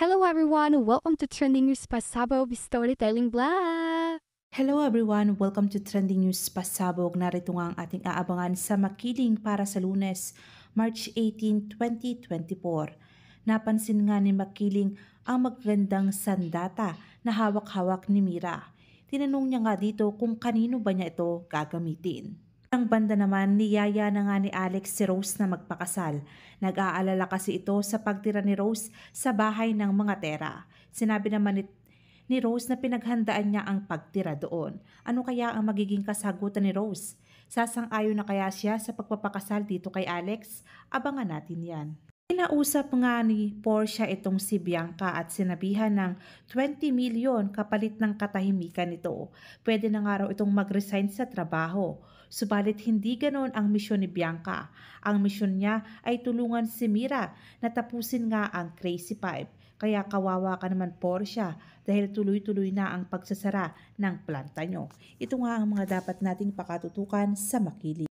Hello everyone, welcome to Trending News Pasabog Storytelling Blab! Hello everyone, welcome to Trending News Pasabog. Narito nga ang ating aabangan sa Makiling para sa lunes, March 18, 2024. Napansin nga ni Makiling ang magandang sandata na hawak-hawak ni Mira. Tinanong niya nga dito kung kanino ba niya ito gagamitin. Ang banda naman, niyaya na nga ni Alex si Rose na magpakasal. Nag-aalala kasi ito sa pagtira ni Rose sa bahay ng mga tera. Sinabi naman ni, ni Rose na pinaghandaan niya ang pagtira doon. Ano kaya ang magiging kasagutan ni Rose? sasang ayon na kaya siya sa pagpapakasal dito kay Alex? Abangan natin yan. Kinausap nga ni Portia itong si Bianca at sinabihan ng 20 milyon kapalit ng katahimikan nito. Pwede na nga raw itong mag-resign sa trabaho. Subalit hindi ganoon ang misyon ni Bianca. Ang misyon niya ay tulungan si Mira na tapusin nga ang Crazy Pipe. Kaya kawawa ka naman Portia dahil tuloy-tuloy na ang pagsasara ng planta nyo. Ito nga ang mga dapat nating pakatutukan sa makili.